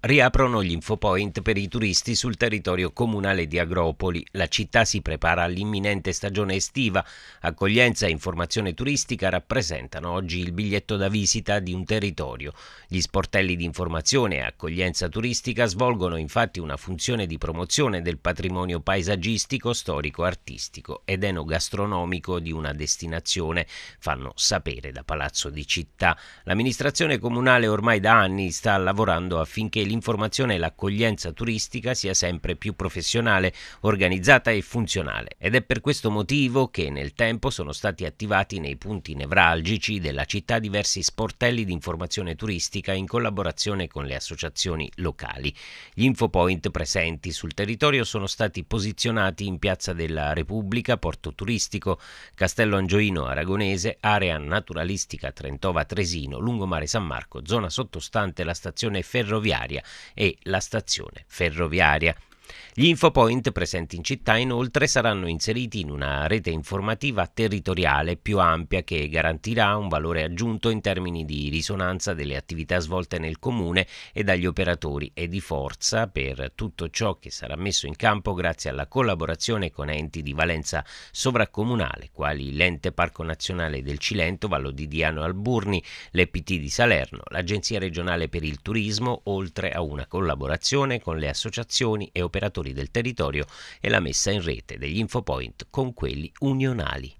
Riaprono gli infopoint per i turisti sul territorio comunale di Agropoli. La città si prepara all'imminente stagione estiva. Accoglienza e informazione turistica rappresentano oggi il biglietto da visita di un territorio. Gli sportelli di informazione e accoglienza turistica svolgono infatti una funzione di promozione del patrimonio paesaggistico, storico, artistico ed enogastronomico di una destinazione, fanno sapere da Palazzo di Città. L'amministrazione comunale ormai da anni sta lavorando affinché l'informazione e l'accoglienza turistica sia sempre più professionale, organizzata e funzionale. Ed è per questo motivo che nel tempo sono stati attivati nei punti nevralgici della città diversi sportelli di informazione turistica in collaborazione con le associazioni locali. Gli infopoint presenti sul territorio sono stati posizionati in Piazza della Repubblica, Porto Turistico, Castello Angioino Aragonese, Area Naturalistica Trentova Tresino, Lungomare San Marco, zona sottostante la stazione ferroviaria e la stazione ferroviaria. Gli infopoint presenti in città inoltre saranno inseriti in una rete informativa territoriale più ampia che garantirà un valore aggiunto in termini di risonanza delle attività svolte nel comune e dagli operatori e di forza per tutto ciò che sarà messo in campo grazie alla collaborazione con enti di valenza sovracomunale quali l'ente Parco Nazionale del Cilento, Vallo di Diano Alburni, l'EPT di Salerno, l'Agenzia Regionale per il Turismo, oltre a una collaborazione con le associazioni e operatori operatori del territorio e la messa in rete degli infopoint con quelli unionali.